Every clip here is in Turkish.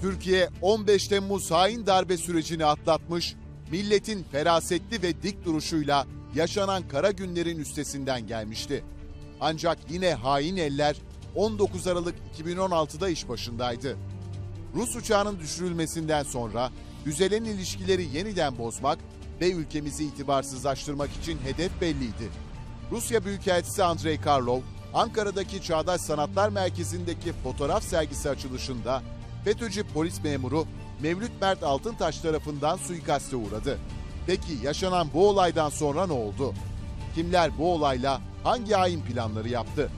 Türkiye 15 Temmuz hain darbe sürecini atlatmış, milletin ferasetli ve dik duruşuyla yaşanan kara günlerin üstesinden gelmişti. Ancak yine hain eller 19 Aralık 2016'da iş başındaydı. Rus uçağının düşürülmesinden sonra düzelen ilişkileri yeniden bozmak ve ülkemizi itibarsızlaştırmak için hedef belliydi. Rusya Büyükelçisi Andrei Karlov, Ankara'daki Çağdaş Sanatlar Merkezi'ndeki fotoğraf sergisi açılışında FETÖ'cü polis memuru Mevlüt Mert Altıntaş tarafından suikaste uğradı. Peki yaşanan bu olaydan sonra ne oldu? Kimler bu olayla hangi hain planları yaptı?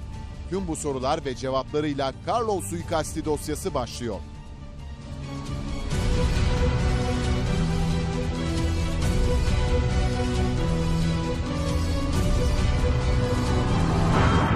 Tüm bu sorular ve cevaplarıyla Karlov suikasti dosyası başlıyor.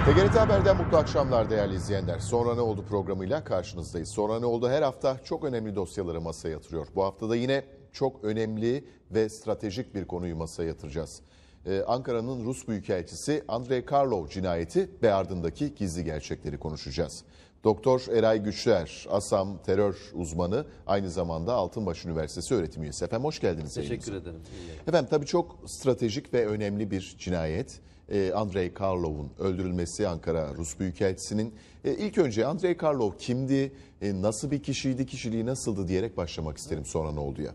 TGRT Haber'den mutlu akşamlar değerli izleyenler. Sonra ne oldu programıyla karşınızdayız. Sonra ne oldu her hafta çok önemli dosyaları masaya yatırıyor. Bu hafta da yine çok önemli ve stratejik bir konuyu masaya yatıracağız. Ee, Ankara'nın Rus Büyükelçisi Andrei Karlov cinayeti ve ardındaki gizli gerçekleri konuşacağız. Doktor Eray Güçler, ASAM terör uzmanı, aynı zamanda Altınbaş Üniversitesi öğretim üyesi. Efendim hoş geldiniz. Teşekkür elinize. ederim. Efendim tabii çok stratejik ve önemli bir cinayet. E, Andrei Karlov'un öldürülmesi Ankara Rus Büyükelçisi'nin. E, ilk önce Andrei Karlov kimdi, e, nasıl bir kişiydi, kişiliği nasıldı diyerek başlamak isterim sonra ne oldu ya.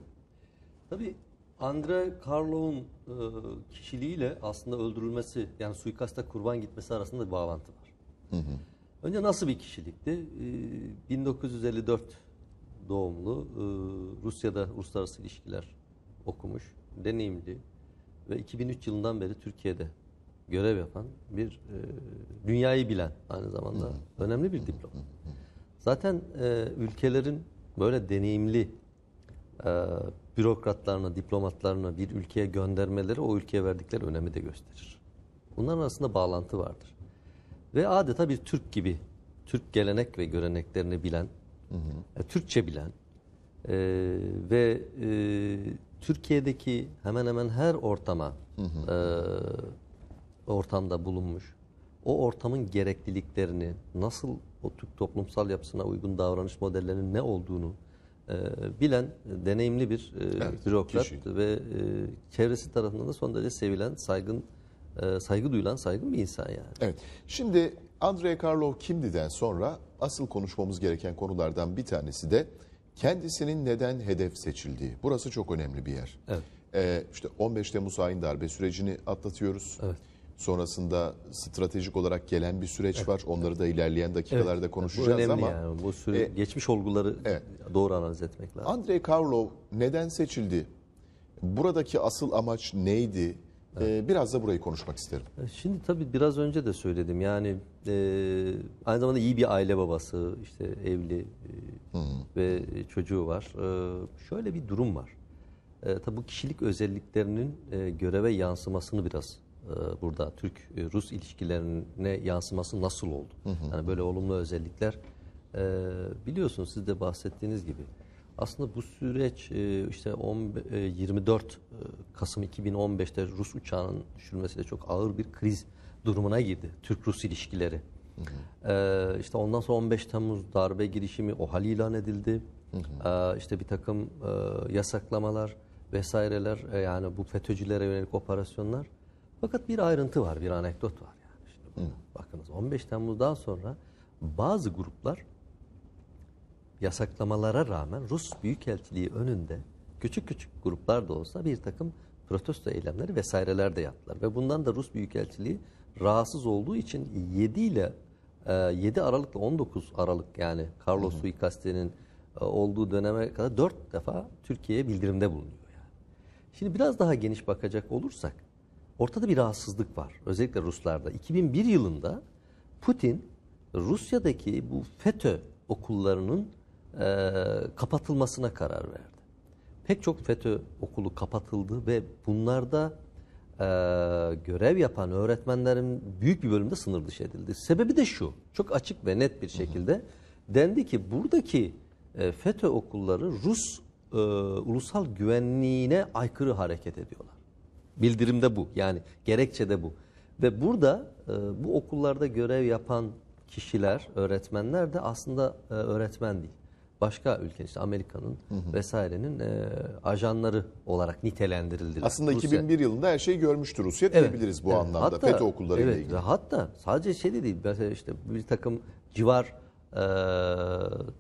Tabii Andrei Karlov'un e, kişiliğiyle aslında öldürülmesi yani suikasta kurban gitmesi arasında bir bağlantı var. Hı hı. Önce nasıl bir kişilikti? 1954 ee, doğumlu, e, Rusya'da uluslararası ilişkiler okumuş, deneyimli ve 2003 yılından beri Türkiye'de görev yapan bir e, dünyayı bilen aynı zamanda önemli bir diplom. Zaten e, ülkelerin böyle deneyimli e, bürokratlarına, diplomatlarına bir ülkeye göndermeleri o ülkeye verdikleri önemi de gösterir. Bunların arasında bağlantı vardır ve adeta bir Türk gibi Türk gelenek ve göreneklerini bilen, hı hı. E, Türkçe bilen e, ve e, Türkiye'deki hemen hemen her ortama hı hı. E, ortamda bulunmuş, o ortamın gerekliliklerini, nasıl o Türk toplumsal yapısına uygun davranış modellerinin ne olduğunu e, bilen e, deneyimli bir e, evet, bürokrat kişi. ve e, çevresi tarafından da son derece sevilen, saygın e, saygı duyulan saygın bir insan yani. Evet. Şimdi Andrei Karlov kimdiden sonra asıl konuşmamız gereken konulardan bir tanesi de kendisinin neden hedef seçildiği. Burası çok önemli bir yer. Evet. Ee, işte 15 Temmuz hain darbe sürecini atlatıyoruz. Evet. Sonrasında stratejik olarak gelen bir süreç evet. var. Onları da ilerleyen dakikalarda evet. konuşacağız bu ama yani. bu süre, e, geçmiş olguları evet. doğru analiz etmek lazım. Andrei Karlov neden seçildi? Buradaki asıl amaç neydi? Evet. Biraz da burayı konuşmak isterim. E, şimdi tabii biraz önce de söyledim yani e, aynı zamanda iyi bir aile babası işte evli e, ve çocuğu var. E, şöyle bir durum var. E, tabii bu kişilik özelliklerinin e, göreve yansımasını biraz e, burada Türk-Rus ilişkilerine yansıması nasıl oldu? Hı hı. Yani böyle olumlu özellikler e, biliyorsunuz siz de bahsettiğiniz gibi. Aslında bu süreç e, işte 10, e, 24 Kasım 2015'te Rus uçağının düşürmesiyle çok ağır bir kriz durumuna girdi. Türk-Rus ilişkileri. Hı hı. Ee, işte ondan sonra 15 Temmuz darbe girişimi o hal ilan edildi. Hı hı. Ee, işte bir takım e, yasaklamalar vesaireler e, yani bu FETÖ'cülere yönelik operasyonlar. Fakat bir ayrıntı var, bir anekdot var. Yani. Şimdi Bakınız 15 Temmuz'dan sonra bazı gruplar yasaklamalara rağmen Rus Büyükelçiliği önünde küçük küçük gruplar da olsa bir takım protesto eylemleri vesaireler de yaptılar. Ve bundan da Rus Büyükelçiliği rahatsız olduğu için 7 ile 7 e, Aralık'la 19 Aralık yani Carlos suikastinin e, olduğu döneme kadar 4 defa Türkiye'ye bildirimde bulunuyor. Yani. Şimdi biraz daha geniş bakacak olursak ortada bir rahatsızlık var. Özellikle Ruslarda. 2001 yılında Putin Rusya'daki bu FETÖ okullarının e, kapatılmasına karar verdi pek çok FETÖ okulu kapatıldı ve bunlarda e, görev yapan öğretmenlerin büyük bir bölümde sınır dışı edildi. Sebebi de şu, çok açık ve net bir şekilde hı hı. dendi ki buradaki e, FETÖ okulları Rus e, ulusal güvenliğine aykırı hareket ediyorlar. Bildirimde bu yani gerekçe de bu. Ve burada e, bu okullarda görev yapan kişiler, öğretmenler de aslında e, öğretmen değil başka ülke Amerika'nın vesairenin e, ajanları olarak nitelendirildiler. Aslında Rusya. 2001 yılında her şeyi görmüştür. Rusya evet. diyebiliriz bu evet. anlamda hatta, FETÖ okulları evet, ile ilgili. Hatta sadece şey de değil mesela işte bir takım civar e,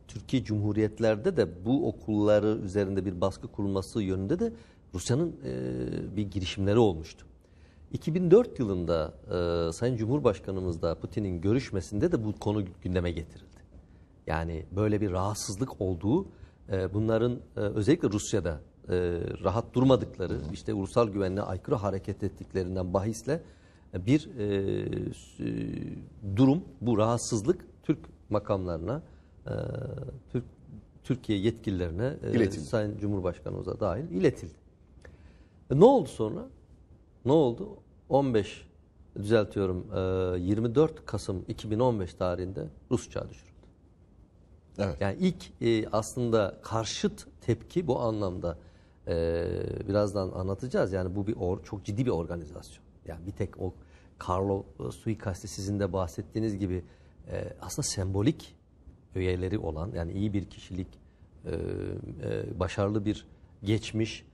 Türkiye Cumhuriyetlerde de bu okulları üzerinde bir baskı kurulması yönünde de Rusya'nın e, bir girişimleri olmuştu. 2004 yılında e, Sayın Cumhurbaşkanımız da Putin'in görüşmesinde de bu konu gündeme getirildi. Yani böyle bir rahatsızlık olduğu e, bunların e, özellikle Rusya'da e, rahat durmadıkları işte ulusal güvenliğe aykırı hareket ettiklerinden bahisle bir durum bu rahatsızlık Türk makamlarına Türk Türkiye yetkililerine iletildi. E, Sayın Cumhurbaşkanımıza dahil iletildi. ne oldu sonra? Ne oldu? 15 düzeltiyorum 24 Kasım 2015 tarihinde Rusça düşürdü. Evet. Yani ilk e, aslında karşıt tepki bu anlamda e, birazdan anlatacağız. Yani bu bir or, çok ciddi bir organizasyon. Yani bir tek o Carlo e, suikasti sizin de bahsettiğiniz gibi e, aslında sembolik üyeleri olan yani iyi bir kişilik, e, e, başarılı bir geçmiş,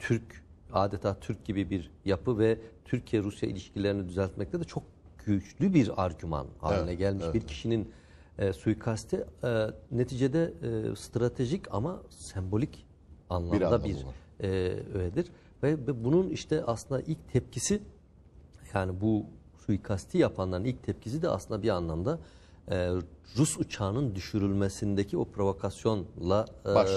Türk adeta Türk gibi bir yapı ve Türkiye-Rusya ilişkilerini düzeltmekte de çok güçlü bir argüman haline evet, gelmiş evet. bir kişinin e, suikasti e, neticede e, stratejik ama sembolik anlamda bir, bir e, öğedir. Ve, ve bunun işte aslında ilk tepkisi yani bu suikasti yapanların ilk tepkisi de aslında bir anlamda e, Rus uçağının düşürülmesindeki o provokasyonla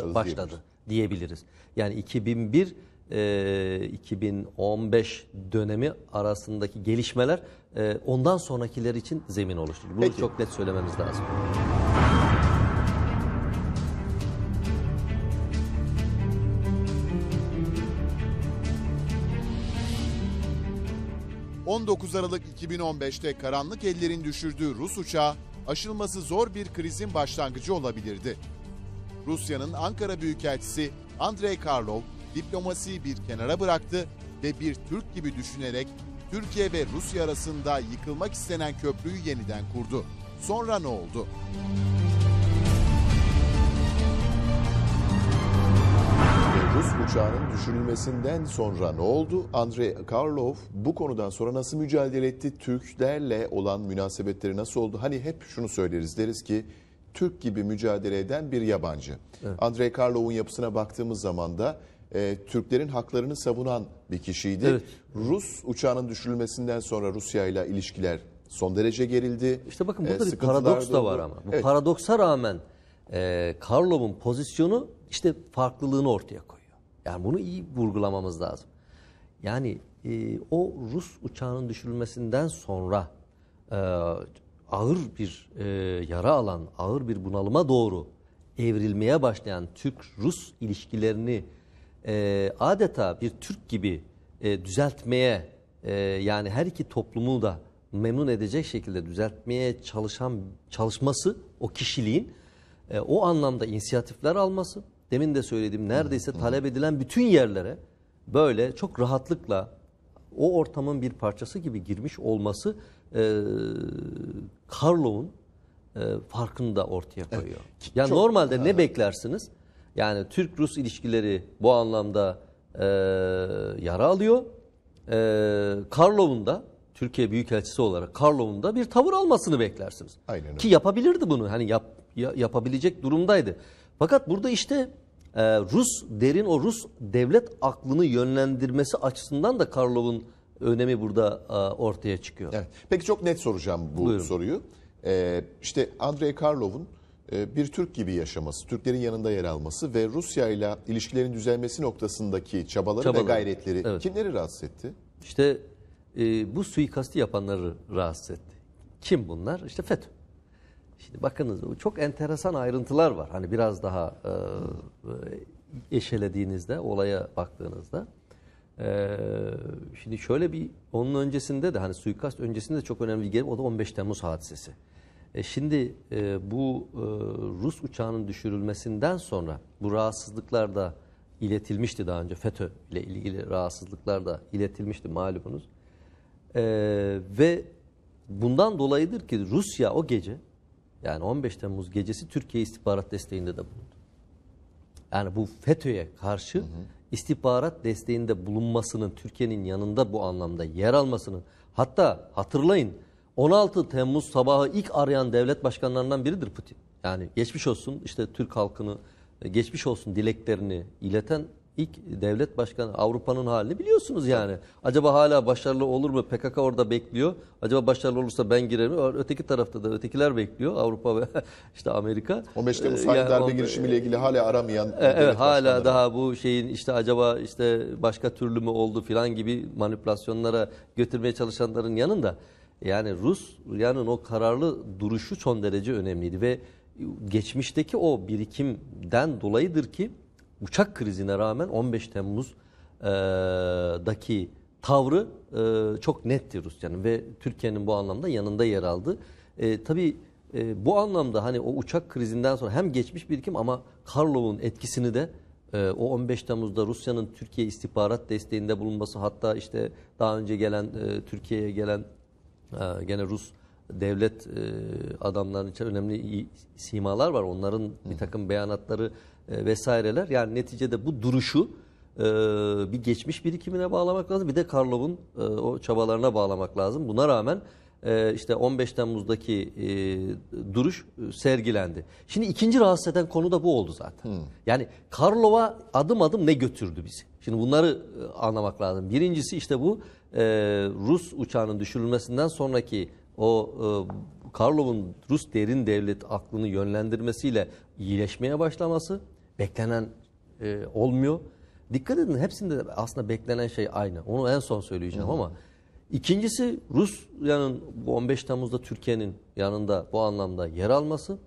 e, Başladı, diyebiliriz. Yani 2001 2015 ee, dönemi arasındaki gelişmeler e, ondan sonrakiler için zemin oluşturuyor. Bunu Peki. çok net söylememiz lazım. ...19 Aralık 2015'te karanlık ellerin düşürdüğü Rus uçağı... ...aşılması zor bir krizin başlangıcı olabilirdi. Rusya'nın Ankara Büyükelçisi Andrei Karlov diplomasiyi bir kenara bıraktı ve bir Türk gibi düşünerek Türkiye ve Rusya arasında yıkılmak istenen köprüyü yeniden kurdu. Sonra ne oldu? Rus uçağının düşürülmesinden sonra ne oldu? Andrei Karlov bu konudan sonra nasıl mücadele etti? Türklerle olan münasebetleri nasıl oldu? Hani hep şunu söyleriz deriz ki Türk gibi mücadele eden bir yabancı. Evet. Andrei Karlov'un yapısına baktığımız zaman da e, Türklerin haklarını savunan bir kişiydi. Evet. Rus uçağının düşürülmesinden sonra Rusya ile ilişkiler son derece gerildi. İşte bakın e, burada e, bir paradoks da var ama. Bu evet. paradoksa rağmen e, Karlov'un pozisyonu işte farklılığını ortaya koyuyor. Yani bunu iyi vurgulamamız lazım. Yani e, o Rus uçağının düşürülmesinden sonra e, ağır bir e, yara alan, ağır bir bunalıma doğru evrilmeye başlayan Türk-Rus ilişkilerini e, adeta bir Türk gibi e, düzeltmeye e, yani her iki toplumu da memnun edecek şekilde düzeltmeye çalışan çalışması o kişiliğin e, o anlamda inisiyatifler alması demin de söylediğim neredeyse talep edilen bütün yerlere böyle çok rahatlıkla o ortamın bir parçası gibi girmiş olması e, Karlov'un e, farkını da ortaya koyuyor. Evet. Yani çok, normalde ne beklersiniz? Yani Türk-Rus ilişkileri bu anlamda e, yara alıyor. E, Karlov'un da Türkiye Büyükelçisi olarak Karlov'un da bir tavır almasını beklersiniz. Aynen öyle. Ki yapabilirdi bunu. Hani yap, yapabilecek durumdaydı. Fakat burada işte e, Rus derin o Rus devlet aklını yönlendirmesi açısından da Karlov'un önemi burada e, ortaya çıkıyor. Evet. Peki çok net soracağım bu Buyurun. soruyu. Ee, işte Andrei Karlov'un e, bir Türk gibi yaşaması, Türklerin yanında yer alması ve Rusya ile ilişkilerin düzelmesi noktasındaki çabaları, çabaları. ve gayretleri evet. kimleri rahatsız etti? İşte e, bu suikasti yapanları rahatsız etti. Kim bunlar? İşte FETÖ. Şimdi bakınız çok enteresan ayrıntılar var. Hani biraz daha e, e, eşelediğinizde, olaya baktığınızda. E, şimdi şöyle bir, onun öncesinde de hani suikast öncesinde de çok önemli bir gelip o da 15 Temmuz hadisesi. E, şimdi e, bu e, Rus uçağının düşürülmesinden sonra bu rahatsızlıklar da iletilmişti daha önce FETÖ ile ilgili rahatsızlıklar da iletilmişti malumunuz. ve bundan dolayıdır ki Rusya o gece yani 15 Temmuz gecesi Türkiye istihbarat desteğinde de bulundu. Yani bu FETÖ'ye karşı hı hı. istihbarat desteğinde bulunmasının Türkiye'nin yanında bu anlamda yer almasının hatta hatırlayın 16 Temmuz sabahı ilk arayan devlet başkanlarından biridir Putin. Yani geçmiş olsun işte Türk halkını e, geçmiş olsun dileklerini ileten ilk devlet başkanı Avrupa'nın halini biliyorsunuz yani. Acaba hala başarılı olur mu? PKK orada bekliyor. Acaba başarılı olursa ben girerim. Öteki tarafta da ötekiler bekliyor. Avrupa ve işte Amerika. 15 Temmuz e, yani, darbe girişimiyle ilgili hala aramayan e, Evet hala başkanları. daha bu şeyin işte acaba işte başka türlü mü oldu filan gibi manipülasyonlara götürmeye çalışanların yanında yani Rus yani o kararlı duruşu son derece önemliydi ve geçmişteki o birikimden dolayıdır ki uçak krizine rağmen 15 Temmuz'daki e, tavrı çok netti Rusya'nın ve Türkiye'nin bu anlamda yanında yer aldı. E, tabii bu anlamda hani o uçak krizinden sonra hem geçmiş birikim ama Karlov'un etkisini de o 15 Temmuz'da Rusya'nın Türkiye istihbarat desteğinde bulunması hatta işte daha önce gelen Türkiye'ye gelen gene Rus devlet e, adamlarının içinde önemli simalar var. Onların bir takım beyanatları e, vesaireler. Yani neticede bu duruşu e, bir geçmiş birikimine bağlamak lazım. Bir de Karlov'un o çabalarına bağlamak lazım. Buna rağmen e, işte 15 Temmuz'daki e, duruş e, sergilendi. Şimdi ikinci rahatsız eden konu da bu oldu zaten. Hmm. Yani Karlova adım adım ne götürdü bizi? Şimdi bunları anlamak lazım. Birincisi işte bu Rus uçağının düşürülmesinden sonraki o Karlov'un Rus derin devlet aklını yönlendirmesiyle iyileşmeye başlaması beklenen olmuyor. Dikkat edin hepsinde aslında beklenen şey aynı. Onu en son söyleyeceğim hmm. ama İkincisi Rusya'nın bu 15 Temmuz'da Türkiye'nin yanında bu anlamda yer alması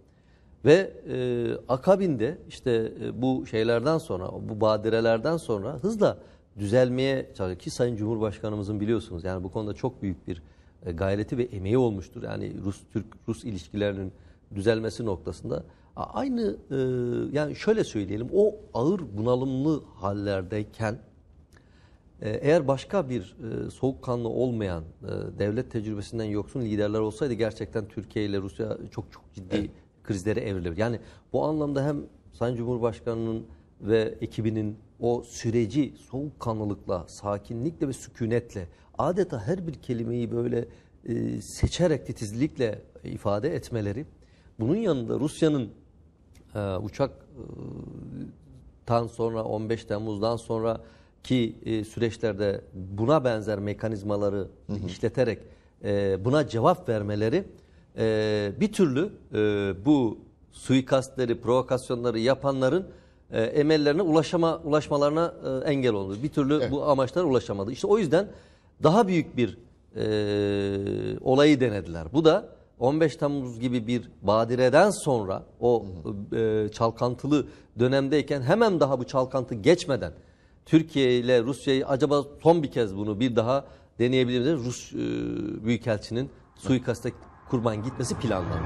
ve e, akabinde işte e, bu şeylerden sonra, bu badirelerden sonra hızla düzelmeye çalışıyor. Ki Sayın Cumhurbaşkanımızın biliyorsunuz yani bu konuda çok büyük bir e, gayreti ve emeği olmuştur. Yani Rus-Türk-Rus ilişkilerinin düzelmesi noktasında aynı e, yani şöyle söyleyelim o ağır bunalımlı hallerdeyken ee, eğer başka bir e, soğukkanlı olmayan, e, devlet tecrübesinden yoksun liderler olsaydı gerçekten Türkiye ile Rusya çok çok ciddi evet. krizlere evrilir. Yani bu anlamda hem Sayın Cumhurbaşkanı'nın ve ekibinin o süreci soğukkanlılıkla, sakinlikle ve sükunetle adeta her bir kelimeyi böyle e, seçerek titizlikle ifade etmeleri, bunun yanında Rusya'nın e, uçaktan sonra 15 Temmuz'dan sonra ki e, süreçlerde buna benzer mekanizmaları hı hı. işleterek e, buna cevap vermeleri e, bir türlü bu suikastleri, provokasyonları yapanların emellerine ulaşama ulaşmalarına engel oldu. Bir türlü evet. bu amaçlara ulaşamadı. İşte o yüzden daha büyük bir olayı denediler. Bu da 15 Temmuz gibi bir badireden sonra o çalkantılı dönemdeyken hemen daha bu çalkantı geçmeden Türkiye ile Rusya'yı acaba son bir kez bunu bir daha deneyebilir miyiz? Rus e, Büyükelçinin suikasta kurban gitmesi planlandı.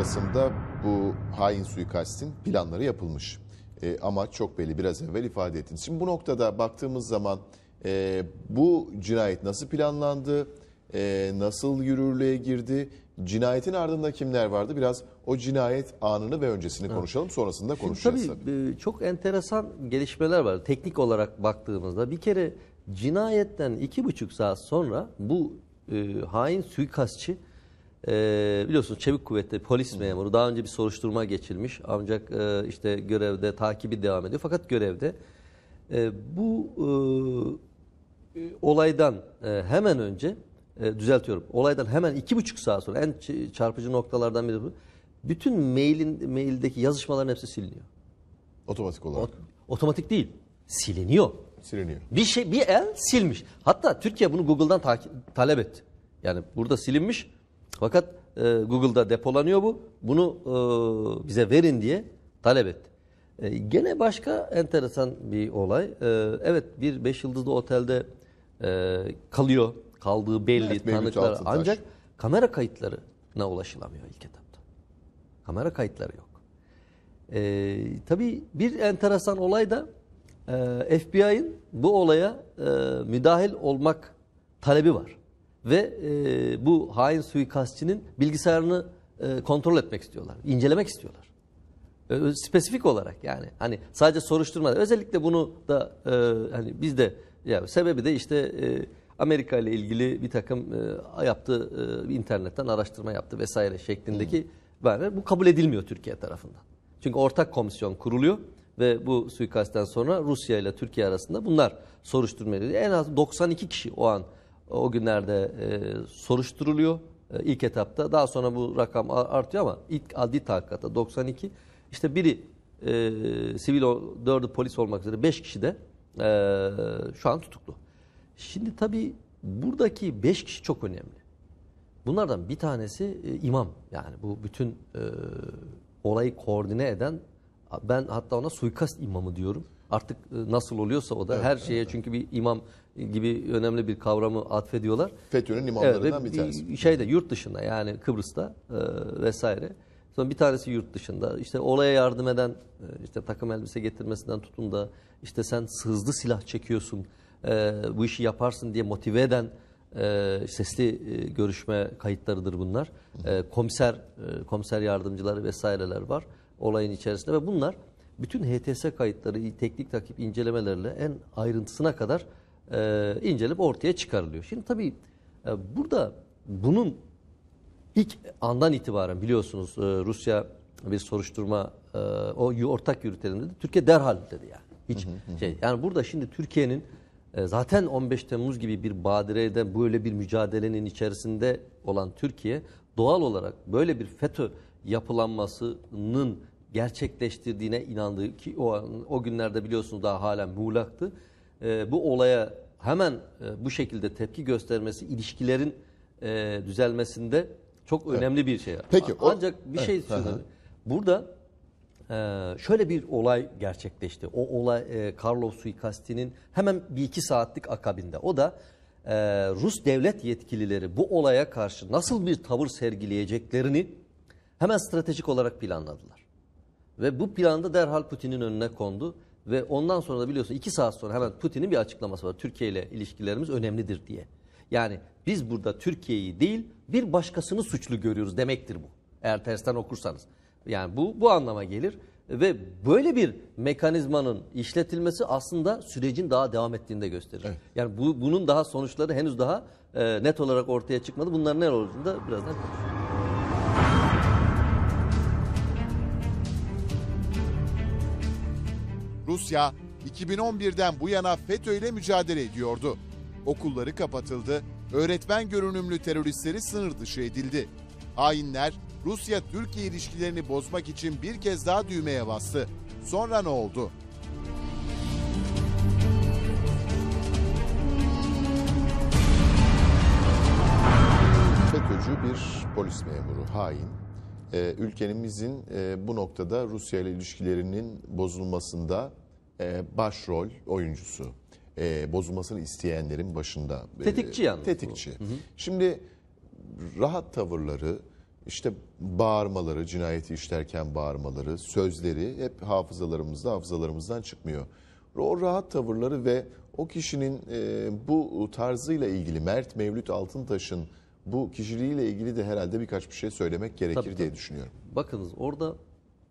arkasında bu hain suikastin planları yapılmış. E, ama çok belli biraz evvel ifade ettiniz. Şimdi bu noktada baktığımız zaman e, bu cinayet nasıl planlandı, e, nasıl yürürlüğe girdi, cinayetin ardında kimler vardı? Biraz o cinayet anını ve öncesini evet. konuşalım sonrasında konuşacağız. Şimdi tabii, tabii e, çok enteresan gelişmeler var teknik olarak baktığımızda. Bir kere cinayetten iki buçuk saat sonra bu e, hain suikastçı ee, biliyorsunuz çevik kuvvette, polis memuru daha önce bir soruşturma geçilmiş ancak e, işte görevde takibi devam ediyor fakat görevde e, bu e, olaydan e, hemen önce e, düzeltiyorum olaydan hemen iki buçuk saat sonra en çarpıcı noktalardan biri bu bütün mailin maildeki yazışmaların hepsi siliniyor. Otomatik olarak. Ot otomatik değil siliniyor. Siliniyor. Bir şey bir el silmiş hatta Türkiye bunu Google'dan ta talep etti yani burada silinmiş fakat e, Google'da depolanıyor bu. Bunu e, bize verin diye talep etti. E, gene başka enteresan bir olay. E, evet bir beş yıldızlı otelde e, kalıyor. Kaldığı belli evet, tanıklar. Ancak kamera kayıtlarına ulaşılamıyor ilk etapta. Kamera kayıtları yok. E, tabii bir enteresan olay da e, FBI'ın bu olaya e, müdahil olmak talebi var ve e, bu hain suikastçinin bilgisayarını e, kontrol etmek istiyorlar. incelemek istiyorlar. E, spesifik olarak yani hani sadece soruşturma özellikle bunu da e, hani biz de yani sebebi de işte e, Amerika ile ilgili bir takım e, yaptığı e, internetten araştırma yaptı vesaire şeklindeki böyle bu kabul edilmiyor Türkiye tarafından. Çünkü ortak komisyon kuruluyor ve bu suikastten sonra Rusya ile Türkiye arasında bunlar soruşturma En az 92 kişi o an o günlerde e, soruşturuluyor e, ilk etapta. Daha sonra bu rakam artıyor ama ilk adli tahkikata 92. İşte biri e, sivil, dördü polis olmak üzere beş kişi de e, şu an tutuklu. Şimdi tabii buradaki beş kişi çok önemli. Bunlardan bir tanesi e, imam. Yani bu bütün e, olayı koordine eden ben hatta ona suikast imamı diyorum. Artık e, nasıl oluyorsa o da evet, her şeye evet. çünkü bir imam gibi önemli bir kavramı atfediyorlar. FETÖ'nün imamlarından evet, bir tanesi. Şeyde yurt dışında yani Kıbrıs'ta e, vesaire. Sonra bir tanesi yurt dışında. İşte olaya yardım eden e, işte takım elbise getirmesinden tutun da işte sen hızlı silah çekiyorsun e, bu işi yaparsın diye motive eden e, sesli e, görüşme kayıtlarıdır bunlar. E, komiser e, komiser yardımcıları vesaireler var olayın içerisinde ve bunlar bütün HTS kayıtları, teknik takip incelemelerle en ayrıntısına kadar e, incelip ortaya çıkarılıyor. Şimdi tabii e, burada bunun ilk andan itibaren biliyorsunuz e, Rusya bir soruşturma e, o ortak yürütelim dedi. Türkiye derhal dedi yani. Hiç hı hı hı. şey yani burada şimdi Türkiye'nin e, zaten 15 Temmuz gibi bir badireden böyle bir mücadelenin içerisinde olan Türkiye doğal olarak böyle bir FETÖ yapılanmasının gerçekleştirdiğine inandığı ki o, o günlerde biliyorsunuz daha hala muğlaktı. E, bu olaya hemen e, bu şekilde tepki göstermesi ilişkilerin e, düzelmesinde çok önemli evet. bir şey. Peki, o, Ancak bir evet, şey söyledim. Burada e, şöyle bir olay gerçekleşti. O olay e, Carlos suikastinin hemen bir iki saatlik akabinde. O da e, Rus devlet yetkilileri bu olaya karşı nasıl bir tavır sergileyeceklerini hemen stratejik olarak planladılar. Ve bu planda derhal Putin'in önüne kondu. Ve ondan sonra da biliyorsun iki saat sonra hemen Putin'in bir açıklaması var. Türkiye ile ilişkilerimiz önemlidir diye. Yani biz burada Türkiye'yi değil bir başkasını suçlu görüyoruz demektir bu. Eğer tersten okursanız. Yani bu bu anlama gelir ve böyle bir mekanizmanın işletilmesi aslında sürecin daha devam ettiğini de gösterir. Evet. Yani bu, bunun daha sonuçları henüz daha e, net olarak ortaya çıkmadı. Bunlar ne olduğunu da birazdan konuşuruz. Rusya 2011'den bu yana FETÖ ile mücadele ediyordu. Okulları kapatıldı, öğretmen görünümlü teröristleri sınır dışı edildi. Hainler Rusya-Türkiye ilişkilerini bozmak için bir kez daha düğmeye bastı. Sonra ne oldu? FETÖ'cü bir polis memuru, hain, e, ee, ülkemizin e, bu noktada Rusya ile ilişkilerinin bozulmasında e, başrol oyuncusu. E, bozulmasını isteyenlerin başında. E, tetikçi yalnız. Tetikçi. Hı hı. Şimdi rahat tavırları, işte bağırmaları, cinayeti işlerken bağırmaları, sözleri hep hafızalarımızda, hafızalarımızdan çıkmıyor. O rahat tavırları ve o kişinin e, bu tarzıyla ilgili Mert Mevlüt Altıntaş'ın bu kişiliğiyle ilgili de herhalde birkaç bir şey söylemek gerekir tabii, diye tabii. düşünüyorum. Bakınız orada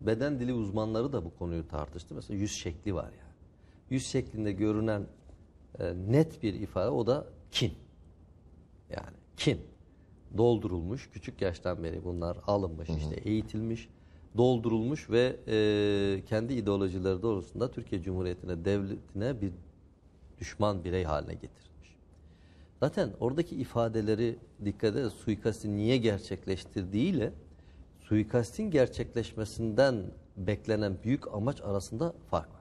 beden dili uzmanları da bu konuyu tartıştı. Mesela yüz şekli var ya. Yüz şeklinde görünen e, net bir ifade o da kin. Yani kin doldurulmuş küçük yaştan beri bunlar alınmış hı hı. işte eğitilmiş doldurulmuş ve e, kendi ideolojileri doğrusunda Türkiye Cumhuriyeti'ne devletine bir düşman birey haline getir. Zaten oradaki ifadeleri dikkat edin Suikastin niye gerçekleştirdiğiyle suikastin gerçekleşmesinden beklenen büyük amaç arasında fark var.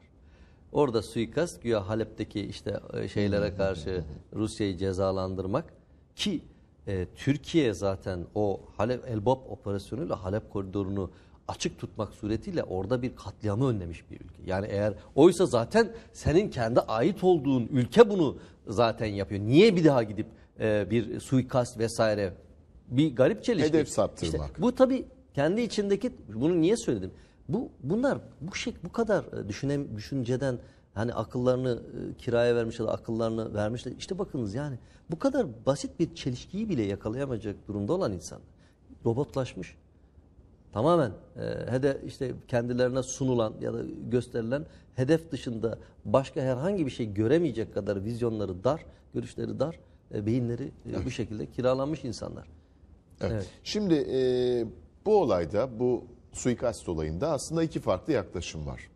Orada suikast güya Halep'teki işte e, şeylere karşı Rusya'yı cezalandırmak ki e, Türkiye zaten o Halep Elbap operasyonuyla Halep koridorunu açık tutmak suretiyle orada bir katliamı önlemiş bir ülke. Yani eğer oysa zaten senin kendi ait olduğun ülke bunu zaten yapıyor. Niye bir daha gidip e, bir suikast vesaire bir garip çelişki. Hedef saptırmak. İşte, bu tabii kendi içindeki bunu niye söyledim? Bu bunlar bu şey bu kadar e, düşünen düşünceden hani akıllarını e, kiraya vermişler, akıllarını vermişler. İşte bakınız yani bu kadar basit bir çelişkiyi bile yakalayamayacak durumda olan insan robotlaşmış tamamen e, hedef işte kendilerine sunulan ya da gösterilen hedef dışında başka herhangi bir şey göremeyecek kadar vizyonları dar, görüşleri dar, e, beyinleri e, evet. bu şekilde kiralanmış insanlar. Evet. evet. Şimdi e, bu olayda bu suikast olayında aslında iki farklı yaklaşım var.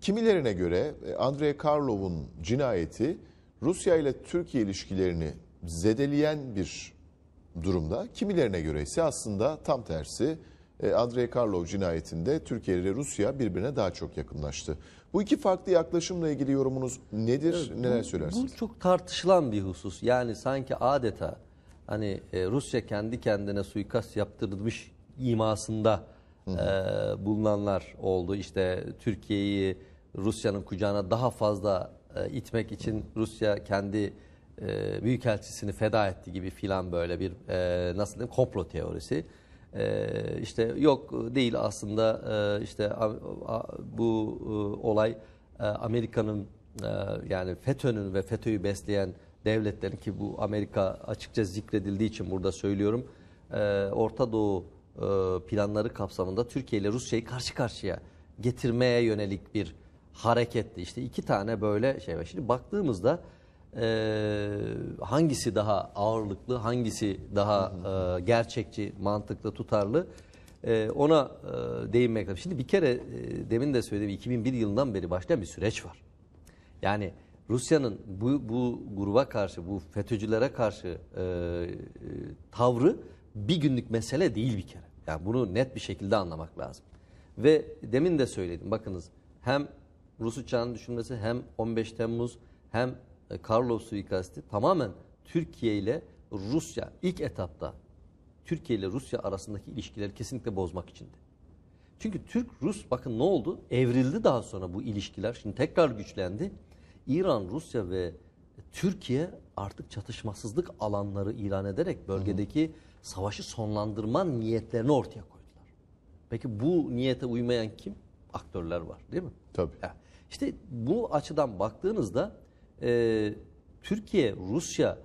Kimilerine göre e, Andrei Karlov'un cinayeti Rusya ile Türkiye ilişkilerini zedeleyen bir durumda. Kimilerine göre ise aslında tam tersi e, Andrei Karlov cinayetinde Türkiye ile Rusya birbirine daha çok yakınlaştı. Bu iki farklı yaklaşımla ilgili yorumunuz nedir? Evet, neler söylersiniz? Bu çok tartışılan bir husus. Yani sanki adeta hani e, Rusya kendi kendine suikast yaptırılmış imasında E, bulunanlar oldu. İşte Türkiye'yi Rusya'nın kucağına daha fazla e, itmek için Rusya kendi e, büyükelçisini feda etti gibi filan böyle bir e, nasıl diyeyim komplo teorisi. Ee, işte yok değil aslında ee, işte bu e, olay e, Amerika'nın e, yani FETÖ'nün ve FETÖ'yü besleyen devletlerin ki bu Amerika açıkça zikredildiği için burada söylüyorum. E, Orta Doğu e, planları kapsamında Türkiye ile Rusya'yı karşı karşıya getirmeye yönelik bir hareketti. İşte iki tane böyle şey var. Şimdi baktığımızda e, hangisi daha ağırlıklı, hangisi daha e, gerçekçi, mantıklı, tutarlı e, ona e, değinmek lazım. Şimdi bir kere e, demin de söyledim, 2001 yılından beri başlayan bir süreç var. Yani Rusya'nın bu, bu gruba karşı, bu FETÖ'cülere karşı e, e, tavrı bir günlük mesele değil bir kere. Yani bunu net bir şekilde anlamak lazım. Ve demin de söyledim bakınız hem Rus uçağının düşünmesi hem 15 Temmuz hem e, Karlov suikasti tamamen Türkiye ile Rusya ilk etapta Türkiye ile Rusya arasındaki ilişkileri kesinlikle bozmak içindi. Çünkü Türk-Rus bakın ne oldu? Evrildi daha sonra bu ilişkiler. Şimdi tekrar güçlendi. İran, Rusya ve Türkiye artık çatışmasızlık alanları ilan ederek bölgedeki savaşı sonlandırma niyetlerini ortaya koydular. Peki bu niyete uymayan kim? Aktörler var değil mi? Tabii. Yani işte bu açıdan baktığınızda e, ee, Türkiye-Rusya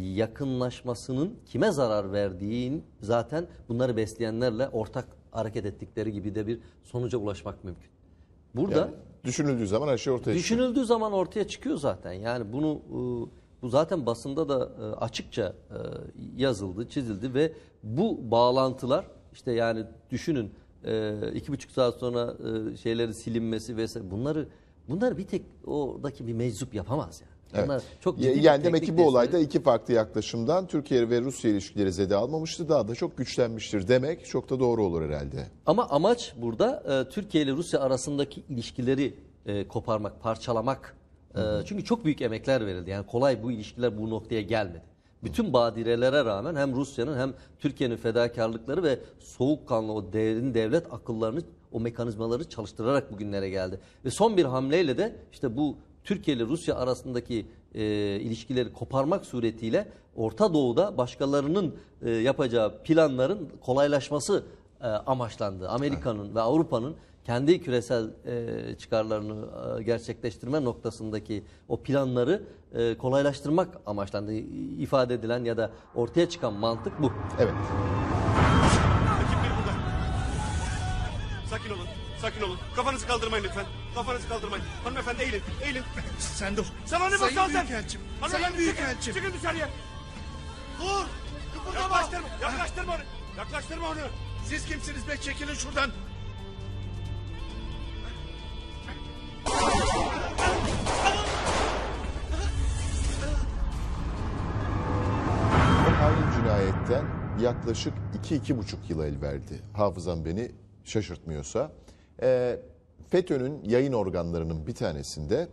yakınlaşmasının kime zarar verdiğini zaten bunları besleyenlerle ortak hareket ettikleri gibi de bir sonuca ulaşmak mümkün. Burada yani düşünüldüğü zaman her şey ortaya çıkıyor. Düşünüldüğü zaman ortaya çıkıyor zaten. Yani bunu e, bu zaten basında da e, açıkça e, yazıldı, çizildi ve bu bağlantılar işte yani düşünün iki buçuk saat sonra şeyleri silinmesi vesaire bunları Bunları bir tek oradaki bir meczup yapamaz yani. Evet. çok ciddi yani demek ki bu olayda iki farklı yaklaşımdan Türkiye ve Rusya ilişkileri zede almamıştı. Daha da çok güçlenmiştir demek çok da doğru olur herhalde. Ama amaç burada e, Türkiye ile Rusya arasındaki ilişkileri e, koparmak, parçalamak. E, çünkü çok büyük emekler verildi. Yani kolay bu ilişkiler bu noktaya gelmedi. Bütün badirelere rağmen hem Rusya'nın hem Türkiye'nin fedakarlıkları ve soğukkanlı o derin devlet akıllarını o mekanizmaları çalıştırarak bugünlere geldi. Ve son bir hamleyle de işte bu Türkiye ile Rusya arasındaki e, ilişkileri koparmak suretiyle Orta Doğu'da başkalarının e, yapacağı planların kolaylaşması e, amaçlandı. Amerika'nın ve Avrupa'nın kendi küresel e, çıkarlarını e, gerçekleştirme noktasındaki o planları e, kolaylaştırmak amaçlandı. ifade edilen ya da ortaya çıkan mantık bu. Evet. Sakin olun. Sakin olun. Kafanızı kaldırmayın lütfen. Kafanızı kaldırmayın. Hanımefendi eğilin. Eğilin. Sen dur. Sen ne bakıyorsun sen? Büyükelçim. Sayın Büyükelçim. Çıkın dışarıya. Dur. Kıpırdama. Yaklaştırma. Yaklaştırma onu. Yaklaştırma onu. Siz kimsiniz be? Çekilin şuradan. Aynı cinayetten yaklaşık iki iki buçuk yıl el verdi. Hafızam beni şaşırtmıyorsa. E, FETÖ'nün yayın organlarının bir tanesinde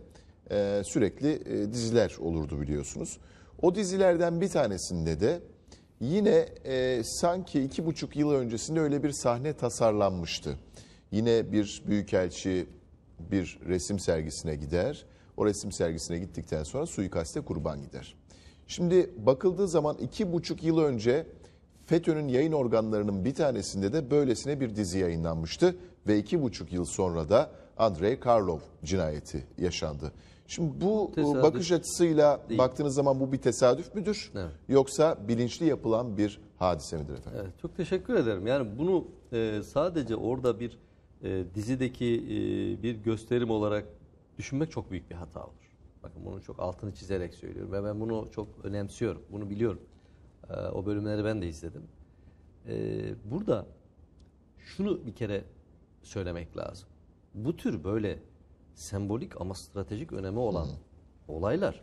e, sürekli e, diziler olurdu biliyorsunuz. O dizilerden bir tanesinde de yine e, sanki iki buçuk yıl öncesinde öyle bir sahne tasarlanmıştı. Yine bir büyükelçi bir resim sergisine gider. O resim sergisine gittikten sonra suikaste kurban gider. Şimdi bakıldığı zaman iki buçuk yıl önce FETÖ'nün yayın organlarının bir tanesinde de böylesine bir dizi yayınlanmıştı ve iki buçuk yıl sonra da Andrei Karlov cinayeti yaşandı. Şimdi bu e, tesadüf bakış açısıyla değil. baktığınız zaman bu bir tesadüf müdür? Evet. Yoksa bilinçli yapılan bir hadise midir efendim? Evet, çok teşekkür ederim. Yani bunu e, sadece orada bir e, dizideki bir gösterim olarak düşünmek çok büyük bir hata olur. Bakın bunu çok altını çizerek söylüyorum ve ben bunu çok önemsiyorum. Bunu biliyorum. Ee, o bölümleri ben de izledim. Ee, burada şunu bir kere söylemek lazım. Bu tür böyle sembolik ama stratejik önemi olan olaylar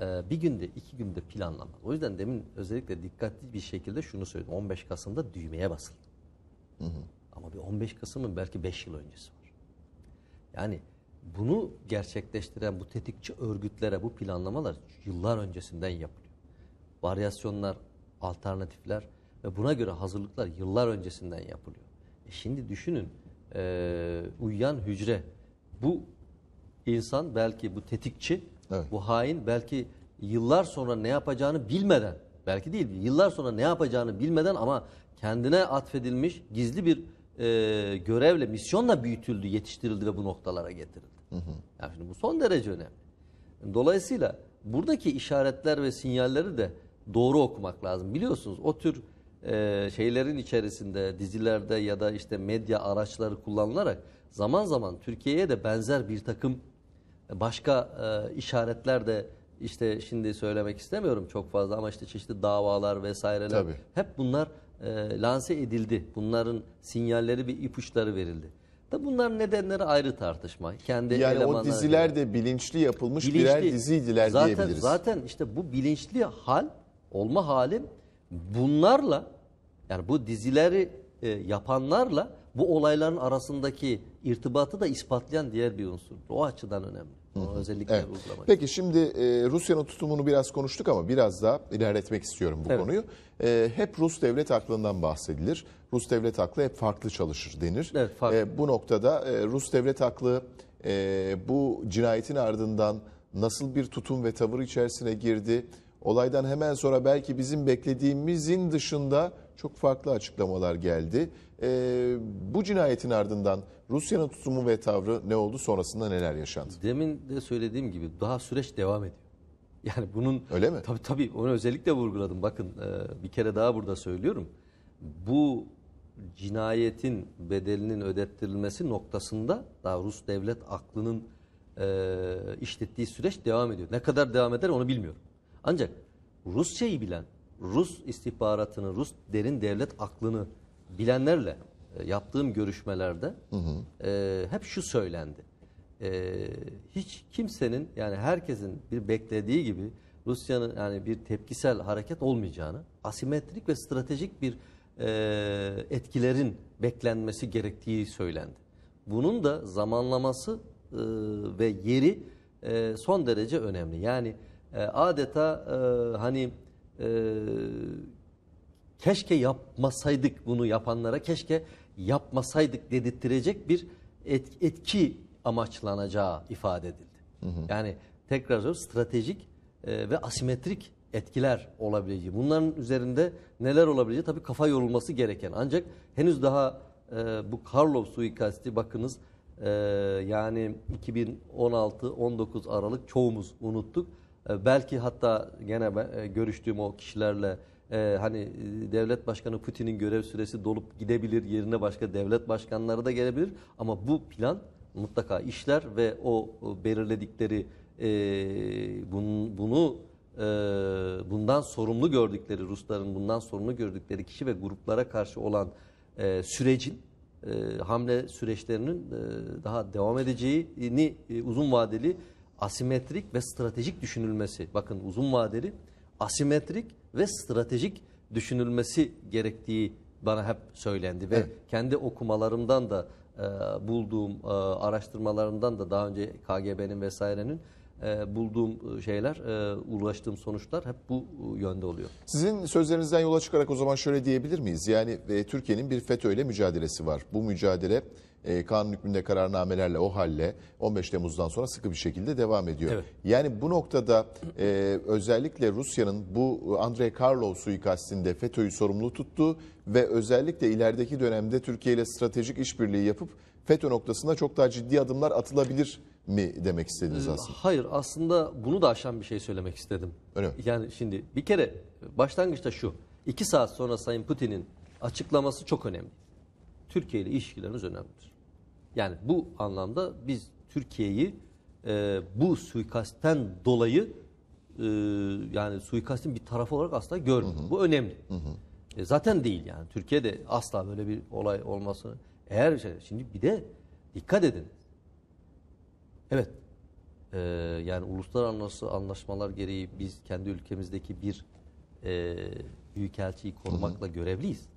e, bir günde iki günde planlanmaz. O yüzden demin özellikle dikkatli bir şekilde şunu söyledim. 15 Kasım'da düğmeye basıldı. Hı hı. Ama bir 15 Kasım'ın belki 5 yıl öncesi var. Yani bunu gerçekleştiren bu tetikçi örgütlere bu planlamalar yıllar öncesinden yapılıyor. Varyasyonlar alternatifler ve buna göre hazırlıklar yıllar öncesinden yapılıyor. E şimdi düşünün e, uyuyan hücre bu insan belki bu tetikçi evet. bu hain belki yıllar sonra ne yapacağını bilmeden belki değil yıllar sonra ne yapacağını bilmeden ama kendine atfedilmiş gizli bir e, görevle misyonla büyütüldü yetiştirildi ve bu noktalara getirildi. Hı hı. Yani şimdi bu son derece önemli. Dolayısıyla buradaki işaretler ve sinyalleri de doğru okumak lazım. Biliyorsunuz o tür e, şeylerin içerisinde dizilerde ya da işte medya araçları kullanılarak zaman zaman Türkiye'ye de benzer bir takım e, başka e, işaretler de işte şimdi söylemek istemiyorum çok fazla ama işte çeşitli davalar vesaireler Tabii. hep bunlar e, lanse edildi. Bunların sinyalleri bir ipuçları verildi. Da bunlar nedenleri ayrı tartışma. Kendi yani o diziler de bilinçli yapılmış bilinçli, birer diziydiler zaten, diyebiliriz. Zaten işte bu bilinçli hal olma halim bunlarla yani bu dizileri e, yapanlarla bu olayların arasındaki irtibatı da ispatlayan diğer bir unsur. O açıdan önemli. O özellikle evet. uygulamak. Peki şimdi e, Rusya'nın tutumunu biraz konuştuk ama biraz daha ilerletmek istiyorum bu evet. konuyu. E, hep Rus devlet aklından bahsedilir. Rus devlet aklı hep farklı çalışır denir. Evet, farklı. E, bu noktada e, Rus devlet aklı e, bu cinayetin ardından nasıl bir tutum ve tavır içerisine girdi? Olaydan hemen sonra belki bizim beklediğimizin dışında çok farklı açıklamalar geldi. E, bu cinayetin ardından Rusya'nın tutumu ve tavrı ne oldu sonrasında neler yaşandı? Demin de söylediğim gibi daha süreç devam ediyor. Yani bunun öyle mi? Tabii tabii onu özellikle vurguladım. Bakın e, bir kere daha burada söylüyorum. Bu cinayetin bedelinin ödettirilmesi noktasında daha Rus devlet aklının e, işlettiği süreç devam ediyor. Ne kadar devam eder onu bilmiyorum. Ancak Rusçayı bilen, Rus istihbaratını, Rus derin devlet aklını bilenlerle e, yaptığım görüşmelerde hı hı. E, hep şu söylendi. E, hiç kimsenin yani herkesin bir beklediği gibi Rusya'nın yani bir tepkisel hareket olmayacağını, asimetrik ve stratejik bir e, etkilerin beklenmesi gerektiği söylendi. Bunun da zamanlaması e, ve yeri e, son derece önemli. Yani e, adeta e, hani e, keşke yapmasaydık bunu yapanlara keşke yapmasaydık dedirttirecek bir etki amaçlanacağı ifade edildi. Hı hı. Yani tekrar söylüyorum stratejik ve asimetrik etkiler olabileceği. Bunların üzerinde neler olabileceği tabii kafa yorulması gereken. Ancak henüz daha e, bu Karlov suikasti bakınız e, yani 2016-19 Aralık çoğumuz unuttuk. E, belki hatta gene e, görüştüğüm o kişilerle e, hani devlet başkanı Putin'in görev süresi dolup gidebilir yerine başka devlet başkanları da gelebilir ama bu plan mutlaka işler ve o belirledikleri bunu, bunu bundan sorumlu gördükleri Rusların bundan sorumlu gördükleri kişi ve gruplara karşı olan sürecin hamle süreçlerinin daha devam edeceğini e, uzun vadeli asimetrik ve stratejik düşünülmesi. Bakın uzun vadeli asimetrik ve stratejik düşünülmesi gerektiği bana hep söylendi ve evet. kendi okumalarımdan da e, bulduğum e, araştırmalarımdan da daha önce KGB'nin vesairenin e, bulduğum e, şeyler, e, ulaştığım sonuçlar hep bu e, yönde oluyor. Sizin sözlerinizden yola çıkarak o zaman şöyle diyebilir miyiz? Yani e, Türkiye'nin bir FETÖ ile mücadelesi var. Bu mücadele e, kanun hükmünde kararnamelerle o halle 15 Temmuz'dan sonra sıkı bir şekilde devam ediyor. Evet. Yani bu noktada e, özellikle Rusya'nın bu Andrei Karlov suikastinde FETÖ'yü sorumlu tuttu ve özellikle ilerideki dönemde Türkiye ile stratejik işbirliği yapıp FETÖ noktasında çok daha ciddi adımlar atılabilir mi demek istediniz ee, aslında? Hayır aslında bunu da aşan bir şey söylemek istedim. Öyle mi? Yani şimdi bir kere başlangıçta şu. iki saat sonra Sayın Putin'in açıklaması çok önemli. Türkiye ile ilişkilerimiz önemlidir. Yani bu anlamda biz Türkiye'yi e, bu suikastten dolayı e, yani suikastin bir tarafı olarak asla görmüyor. Bu önemli. Hı hı. E, zaten değil yani. Türkiye'de asla böyle bir olay olmasını eğer şey, şimdi bir de dikkat edin. Evet. E, yani uluslararası anlaşmalar gereği biz kendi ülkemizdeki bir e, büyükelçiyi korumakla hı hı. görevliyiz.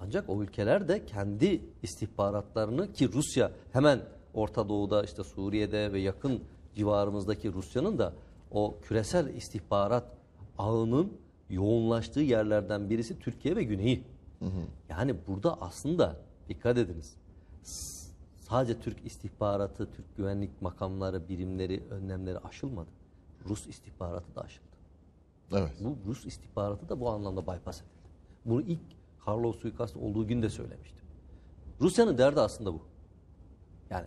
Ancak o ülkeler de kendi istihbaratlarını ki Rusya hemen Orta Doğu'da işte Suriye'de ve yakın civarımızdaki Rusya'nın da o küresel istihbarat ağının yoğunlaştığı yerlerden birisi Türkiye ve Güney'i. Hı hı. Yani burada aslında dikkat ediniz. Sadece Türk istihbaratı, Türk güvenlik makamları, birimleri, önlemleri aşılmadı. Rus istihbaratı da aşıldı. Evet. Bu Rus istihbaratı da bu anlamda bypass edildi. Bunu ilk Karlov suikast olduğu gün de söylemiştim. Rusya'nın derdi aslında bu. Yani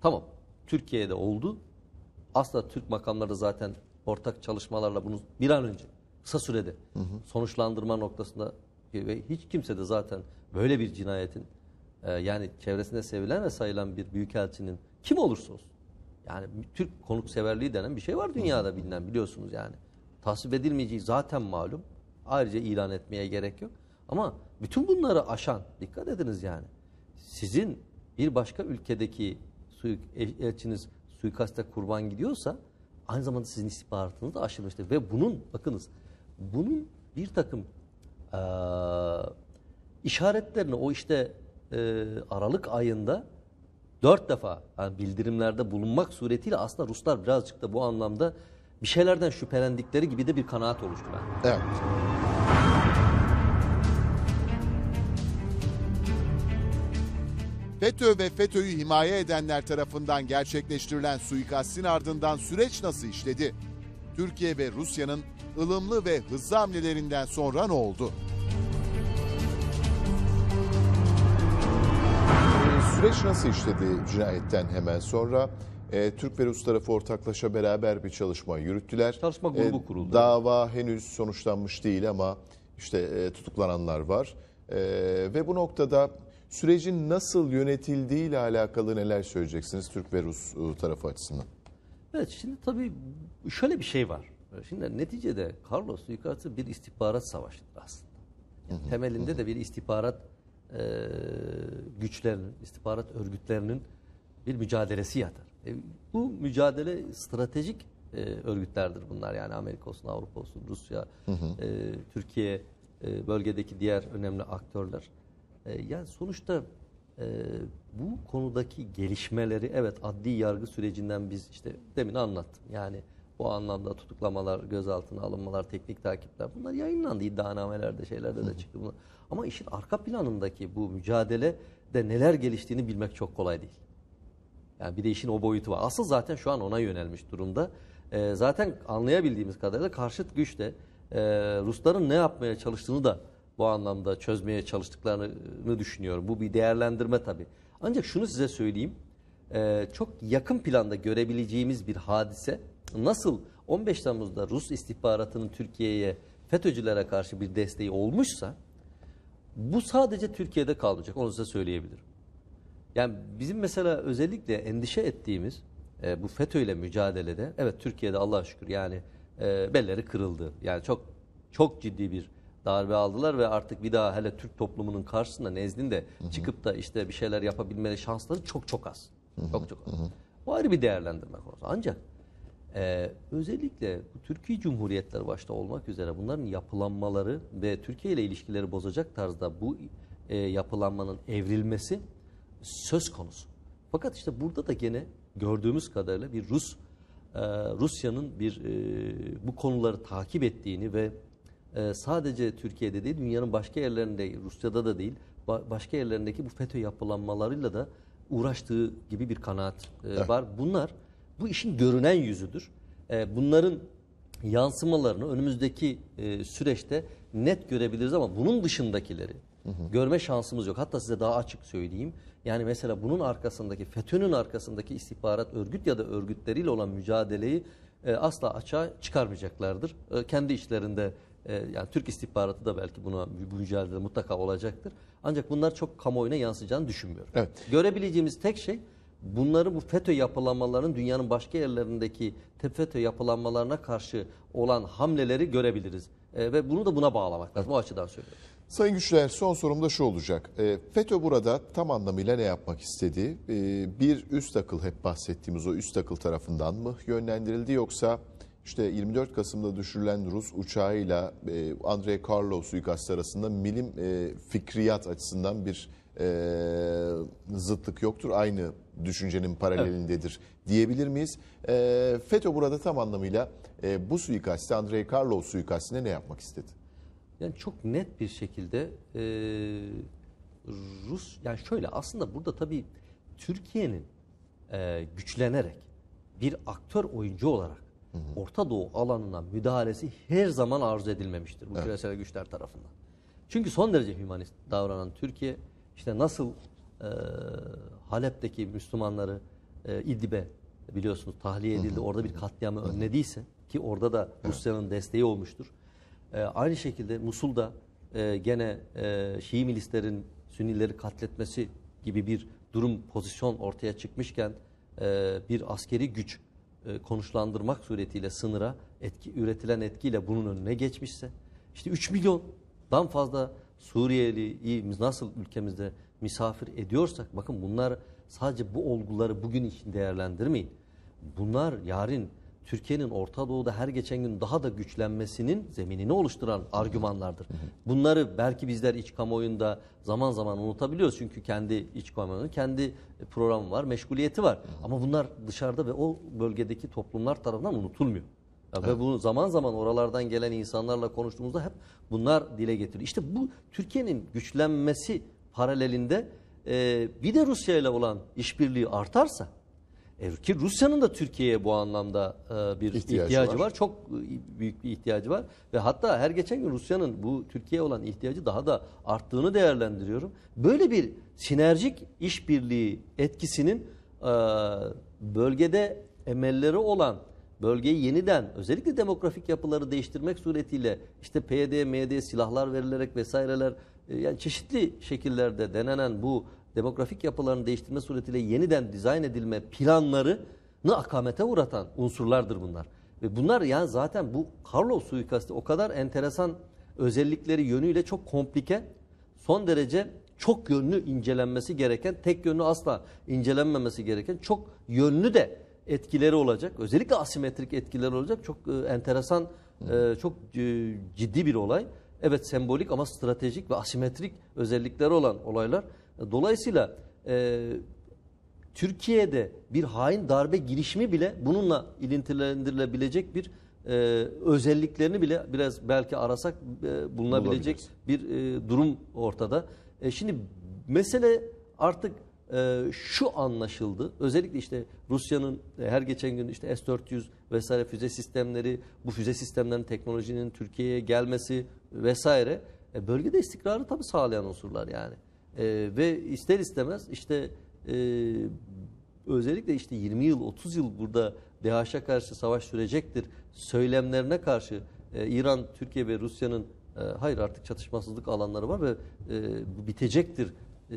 tamam Türkiye'de oldu. Asla Türk makamları zaten ortak çalışmalarla bunu bir an önce kısa sürede hı hı. sonuçlandırma noktasında ve hiç kimse de zaten böyle bir cinayetin e, yani çevresinde sevilen ve sayılan bir büyükelçinin kim olursa olsun yani Türk konukseverliği denen bir şey var dünyada bilinen biliyorsunuz yani. Tasvip edilmeyeceği zaten malum. Ayrıca ilan etmeye gerek yok. Ama bütün bunları aşan, dikkat ediniz yani. Sizin bir başka ülkedeki suik, elçiniz suikaste kurban gidiyorsa aynı zamanda sizin istihbaratınız da aşılmıştır. Ve bunun, bakınız, bunun bir takım e, işaretlerini o işte e, Aralık ayında dört defa yani bildirimlerde bulunmak suretiyle aslında Ruslar birazcık da bu anlamda bir şeylerden şüphelendikleri gibi de bir kanaat oluştu ben. Evet. FETÖ ve FETÖ'yü himaye edenler tarafından gerçekleştirilen suikastin ardından süreç nasıl işledi? Türkiye ve Rusya'nın ılımlı ve hızlı hamlelerinden sonra ne oldu? Süreç nasıl işledi cinayetten hemen sonra? E, Türk ve Rus tarafı ortaklaşa beraber bir çalışma yürüttüler. Çalışma e, grubu kuruldu. dava henüz sonuçlanmış değil ama işte e, tutuklananlar var. E, ve bu noktada sürecin nasıl yönetildiği ile alakalı neler söyleyeceksiniz Türk ve Rus e, tarafı açısından? Evet şimdi tabii şöyle bir şey var. Şimdi neticede Carlos suikastı bir istihbarat savaşıdır aslında. Yani temelinde de bir istihbarat e, güçlerinin, istihbarat örgütlerinin bir mücadelesi yatar. E, bu mücadele stratejik e, örgütlerdir bunlar. Yani Amerika olsun, Avrupa olsun, Rusya, E, Türkiye, e, bölgedeki diğer önemli aktörler. Ee, yani sonuçta e, bu konudaki gelişmeleri evet adli yargı sürecinden biz işte demin anlattım. Yani bu anlamda tutuklamalar, gözaltına alınmalar, teknik takipler bunlar yayınlandı iddianamelerde şeylerde de çıktı. Bunlar. Ama işin arka planındaki bu mücadele de neler geliştiğini bilmek çok kolay değil. Yani bir de işin o boyutu var. Asıl zaten şu an ona yönelmiş durumda. E, zaten anlayabildiğimiz kadarıyla karşıt güç de e, Rusların ne yapmaya çalıştığını da bu anlamda çözmeye çalıştıklarını düşünüyorum. Bu bir değerlendirme tabii. Ancak şunu size söyleyeyim. Ee, çok yakın planda görebileceğimiz bir hadise nasıl 15 Temmuz'da Rus istihbaratının Türkiye'ye FETÖ'cülere karşı bir desteği olmuşsa bu sadece Türkiye'de kalmayacak. Onu size söyleyebilirim. Yani bizim mesela özellikle endişe ettiğimiz e, bu FETÖ ile mücadelede evet Türkiye'de Allah'a şükür yani e, belleri kırıldı. Yani çok çok ciddi bir darbe aldılar ve artık bir daha hele Türk toplumunun karşısında nezdinde hı hı. çıkıp da işte bir şeyler yapabilme şansları çok çok az. Hı hı. Çok çok az. Hı hı. Bu ayrı bir değerlendirme konusu. Ancak e, özellikle bu Türkiye Cumhuriyetleri başta olmak üzere bunların yapılanmaları ve Türkiye ile ilişkileri bozacak tarzda bu e, yapılanmanın evrilmesi söz konusu. Fakat işte burada da gene gördüğümüz kadarıyla bir Rus e, Rusya'nın bir e, bu konuları takip ettiğini ve ee, sadece Türkiye'de değil dünyanın başka yerlerinde Rusya'da da değil başka yerlerindeki bu FETÖ yapılanmalarıyla da uğraştığı gibi bir kanaat e, var. Bunlar bu işin görünen yüzüdür. Ee, bunların yansımalarını önümüzdeki e, süreçte net görebiliriz ama bunun dışındakileri görme şansımız yok. Hatta size daha açık söyleyeyim. Yani mesela bunun arkasındaki FETÖ'nün arkasındaki istihbarat örgüt ya da örgütleriyle olan mücadeleyi e, asla açığa çıkarmayacaklardır. kendi içlerinde e, yani Türk istihbaratı da belki buna bu mücadele mutlaka olacaktır. Ancak bunlar çok kamuoyuna yansıyacağını düşünmüyorum. Evet. Görebileceğimiz tek şey bunları bu FETÖ yapılanmaların dünyanın başka yerlerindeki FETÖ yapılanmalarına karşı olan hamleleri görebiliriz. E, ve bunu da buna bağlamak lazım. Evet. O açıdan söylüyorum. Sayın Güçler son sorum da şu olacak. E, FETÖ burada tam anlamıyla ne yapmak istedi? e, bir üst akıl hep bahsettiğimiz o üst akıl tarafından mı yönlendirildi yoksa işte 24 Kasım'da düşürülen Rus uçağıyla e, Andrei Karlov suikastı arasında milim e, fikriyat açısından bir e, zıtlık yoktur. Aynı düşüncenin paralelindedir evet. diyebilir miyiz? E, FETÖ burada tam anlamıyla e, bu suikasti, Andrei Karlov suikastine ne yapmak istedi? Yani çok net bir şekilde e, Rus, yani şöyle aslında burada tabii Türkiye'nin e, güçlenerek bir aktör oyuncu olarak Orta Doğu alanına müdahalesi her zaman arzu edilmemiştir bu evet. küresel güçler tarafından. Çünkü son derece hümanist davranan Türkiye işte nasıl e, Halep'teki Müslümanları e, İdlib'e biliyorsunuz tahliye edildi. Orada bir katliamı hı önlediyse ki orada da Rusya'nın evet. desteği olmuştur. E, aynı şekilde Musul'da e, gene e, Şii milislerin Sünnileri katletmesi gibi bir durum pozisyon ortaya çıkmışken e, bir askeri güç e, konuşlandırmak suretiyle sınıra etki, üretilen etkiyle bunun önüne geçmişse işte 3 milyondan fazla Suriyeli'yi nasıl ülkemizde misafir ediyorsak bakın bunlar sadece bu olguları bugün için değerlendirmeyin. Bunlar yarın Türkiye'nin Orta Doğu'da her geçen gün daha da güçlenmesinin zeminini oluşturan argümanlardır. Bunları belki bizler iç kamuoyunda zaman zaman unutabiliyoruz. Çünkü kendi iç kamuoyunun kendi e, programı var, meşguliyeti var. Ama bunlar dışarıda ve o bölgedeki toplumlar tarafından unutulmuyor. Evet. Ve bunu zaman zaman oralardan gelen insanlarla konuştuğumuzda hep bunlar dile getiriyor. İşte bu Türkiye'nin güçlenmesi paralelinde e, bir de Rusya ile olan işbirliği artarsa e, ki Rusya'nın da Türkiye'ye bu anlamda e, bir ihtiyacı, ihtiyacı var. var. Çok e, büyük bir ihtiyacı var ve hatta her geçen gün Rusya'nın bu Türkiye'ye olan ihtiyacı daha da arttığını değerlendiriyorum. Böyle bir sinerjik işbirliği etkisinin bölgede emelleri olan bölgeyi yeniden özellikle demografik yapıları değiştirmek suretiyle işte PYD, MYD silahlar verilerek vesaireler yani çeşitli şekillerde denenen bu demografik yapılarını değiştirme suretiyle yeniden dizayn edilme planlarını akamete uğratan unsurlardır bunlar. Ve bunlar yani zaten bu Carlo suikasti o kadar enteresan özellikleri yönüyle çok komplike, son derece çok yönlü incelenmesi gereken, tek yönlü asla incelenmemesi gereken çok yönlü de etkileri olacak. Özellikle asimetrik etkileri olacak. Çok e, enteresan, e, çok e, ciddi bir olay. Evet sembolik ama stratejik ve asimetrik özellikleri olan olaylar. Dolayısıyla e, Türkiye'de bir hain darbe girişimi bile bununla ilintilendirilebilecek bir e, özelliklerini bile biraz belki arasak e, bulunabilecek Bulabiliriz. bir e, durum ortada. E, şimdi mesele artık e, şu anlaşıldı. Özellikle işte Rusya'nın e, her geçen gün işte S-400 vesaire füze sistemleri, bu füze sistemlerin teknolojinin Türkiye'ye gelmesi vesaire e, bölgede istikrarı tabii sağlayan unsurlar yani. E, ve ister istemez işte e, özellikle işte 20 yıl 30 yıl burada DH'a karşı savaş sürecektir söylemlerine karşı e, İran, Türkiye ve Rusya'nın e, hayır artık çatışmasızlık alanları var ve e, bu bitecektir e,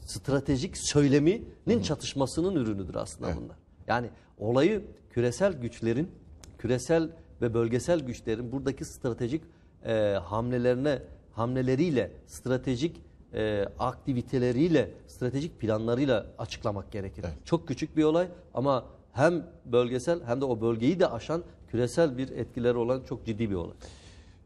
stratejik söyleminin Hı. çatışmasının ürünüdür aslında evet. bunlar. Yani olayı küresel güçlerin, küresel ve bölgesel güçlerin buradaki stratejik e, hamlelerine hamleleriyle stratejik e, aktiviteleriyle, stratejik planlarıyla açıklamak gerekir. Evet. Çok küçük bir olay ama hem bölgesel hem de o bölgeyi de aşan küresel bir etkileri olan çok ciddi bir olay.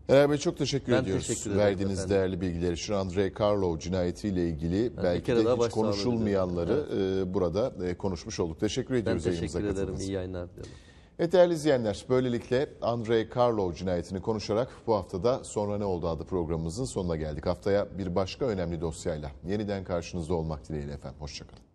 Eray Bey çok teşekkür ben ediyoruz teşekkür ederim verdiğiniz efendim. değerli bilgileri. Şu Andrei Karlov cinayetiyle ilgili yani belki de hiç konuşulmayanları evet. burada e, konuşmuş olduk. Teşekkür ediyoruz ben teşekkür ederim. İyi yayınlar diliyorum. Evet değerli izleyenler, böylelikle Andrei Karlov cinayetini konuşarak bu haftada Sonra Ne Oldu adı programımızın sonuna geldik. Haftaya bir başka önemli dosyayla yeniden karşınızda olmak dileğiyle efendim. Hoşçakalın.